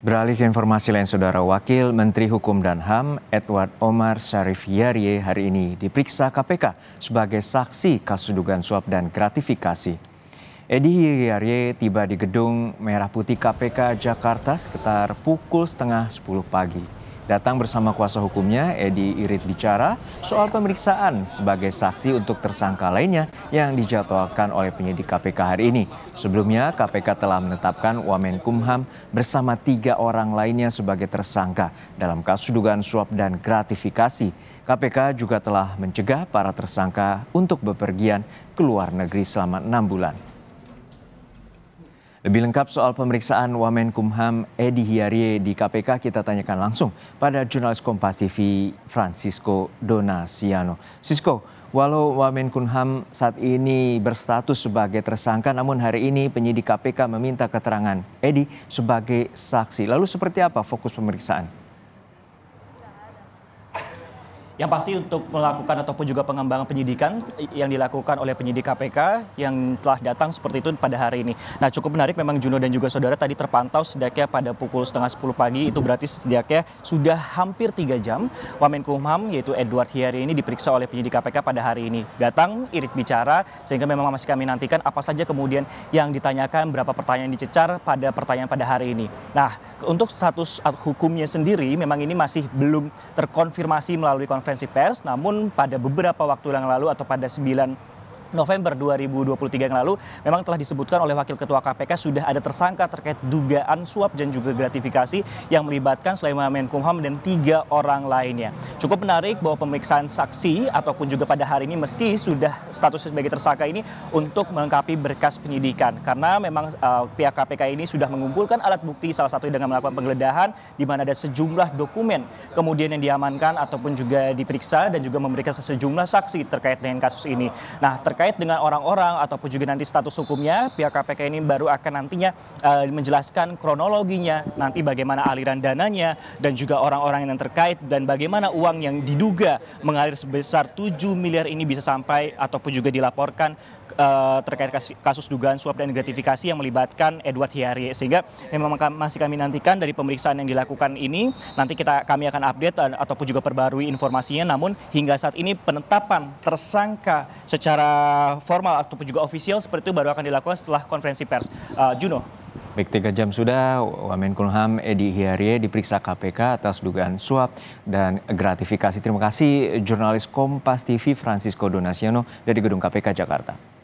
Beralih ke informasi lain, Saudara Wakil Menteri Hukum dan HAM Edward Omar Syarif Yarie hari ini diperiksa KPK sebagai saksi kasus dugaan suap dan gratifikasi. Edi Yarie tiba di gedung Merah Putih KPK Jakarta sekitar pukul setengah 10 pagi datang bersama kuasa hukumnya Edi Irit bicara soal pemeriksaan sebagai saksi untuk tersangka lainnya yang dijadwalkan oleh penyidik KPK hari ini. Sebelumnya KPK telah menetapkan Wamen Kumham bersama tiga orang lainnya sebagai tersangka dalam kasus dugaan suap dan gratifikasi. KPK juga telah mencegah para tersangka untuk bepergian ke luar negeri selama enam bulan. Lebih lengkap soal pemeriksaan Wamen Kumham Edi Hiarie di KPK kita tanyakan langsung pada jurnalis Kompas TV Francisco Donasiano. Sisko, walau Wamen Kumham saat ini berstatus sebagai tersangka namun hari ini penyidik KPK meminta keterangan Edi sebagai saksi. Lalu seperti apa fokus pemeriksaan? Yang pasti untuk melakukan ataupun juga pengembangan penyidikan yang dilakukan oleh penyidik KPK yang telah datang seperti itu pada hari ini. Nah cukup menarik memang Juno dan juga saudara tadi terpantau sedaknya pada pukul setengah 10 pagi itu berarti sedaknya sudah hampir tiga jam Wamen Wamenkumham yaitu Edward Hiari ini diperiksa oleh penyidik KPK pada hari ini. Datang irit bicara sehingga memang masih kami nantikan apa saja kemudian yang ditanyakan berapa pertanyaan dicecar pada pertanyaan pada hari ini. Nah untuk status hukumnya sendiri memang ini masih belum terkonfirmasi melalui konferensi konferensi pers, namun pada beberapa waktu yang lalu atau pada 9 November 2023 yang lalu memang telah disebutkan oleh Wakil Ketua KPK sudah ada tersangka terkait dugaan suap dan juga gratifikasi yang melibatkan Sulaiman Menkumham dan tiga orang lainnya. Cukup menarik bahwa pemeriksaan saksi ataupun juga pada hari ini meski sudah status sebagai tersangka ini untuk melengkapi berkas penyidikan karena memang uh, pihak KPK ini sudah mengumpulkan alat bukti salah satu dengan melakukan penggeledahan di mana ada sejumlah dokumen kemudian yang diamankan ataupun juga diperiksa dan juga memberikan sejumlah saksi terkait dengan kasus ini. Nah, terkait terkait dengan orang-orang ataupun juga nanti status hukumnya, pihak KPK ini baru akan nantinya uh, menjelaskan kronologinya, nanti bagaimana aliran dananya dan juga orang-orang yang terkait dan bagaimana uang yang diduga mengalir sebesar 7 miliar ini bisa sampai ataupun juga dilaporkan eh, terkait kasus dugaan suap dan gratifikasi yang melibatkan Edward Hiari sehingga memang masih kami nantikan dari pemeriksaan yang dilakukan ini nanti kita kami akan update eh, ataupun juga perbarui informasinya namun hingga saat ini penetapan tersangka secara Eh, formal ataupun juga ofisial seperti itu baru akan dilakukan setelah konferensi pers. Uh, Juno. Baik, tiga jam sudah Kulham Edi Hiarie diperiksa KPK atas dugaan suap dan gratifikasi. Terima kasih jurnalis Kompas TV Francisco Donasiano dari Gedung KPK Jakarta.